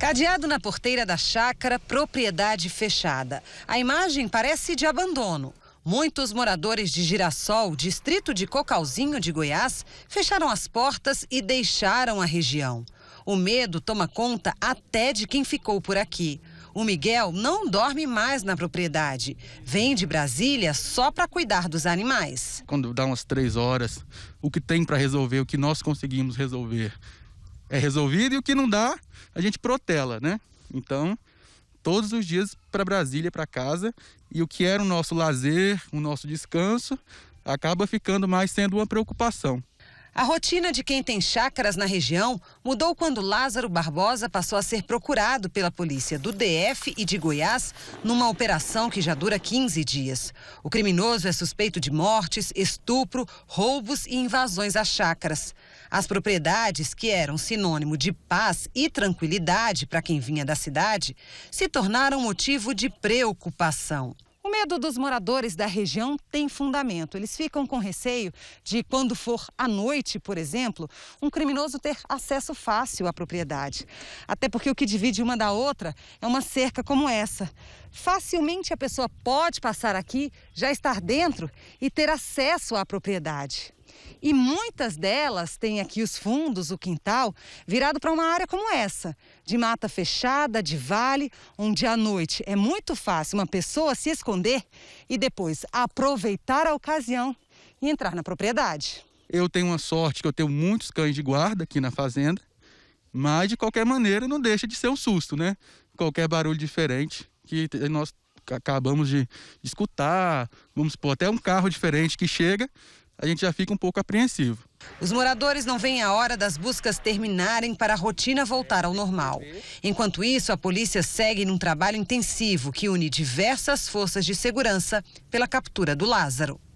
Cadeado na porteira da chácara, propriedade fechada. A imagem parece de abandono. Muitos moradores de Girassol, distrito de Cocalzinho de Goiás, fecharam as portas e deixaram a região. O medo toma conta até de quem ficou por aqui. O Miguel não dorme mais na propriedade. Vem de Brasília só para cuidar dos animais. Quando dá umas três horas, o que tem para resolver, o que nós conseguimos resolver é resolvido e o que não dá, a gente protela, né? Então, todos os dias para Brasília, para casa, e o que era o nosso lazer, o nosso descanso, acaba ficando mais sendo uma preocupação. A rotina de quem tem chácaras na região mudou quando Lázaro Barbosa passou a ser procurado pela polícia do DF e de Goiás numa operação que já dura 15 dias. O criminoso é suspeito de mortes, estupro, roubos e invasões a chácaras. As propriedades, que eram sinônimo de paz e tranquilidade para quem vinha da cidade, se tornaram motivo de preocupação. O medo dos moradores da região tem fundamento. Eles ficam com receio de, quando for à noite, por exemplo, um criminoso ter acesso fácil à propriedade. Até porque o que divide uma da outra é uma cerca como essa. Facilmente a pessoa pode passar aqui, já estar dentro e ter acesso à propriedade. E muitas delas têm aqui os fundos, o quintal, virado para uma área como essa, de mata fechada, de vale, onde à noite é muito fácil uma pessoa se esconder e depois aproveitar a ocasião e entrar na propriedade. Eu tenho uma sorte que eu tenho muitos cães de guarda aqui na fazenda, mas de qualquer maneira não deixa de ser um susto, né? Qualquer barulho diferente que nós acabamos de escutar, vamos supor, até um carro diferente que chega, a gente já fica um pouco apreensivo. Os moradores não veem a hora das buscas terminarem para a rotina voltar ao normal. Enquanto isso, a polícia segue num trabalho intensivo que une diversas forças de segurança pela captura do Lázaro.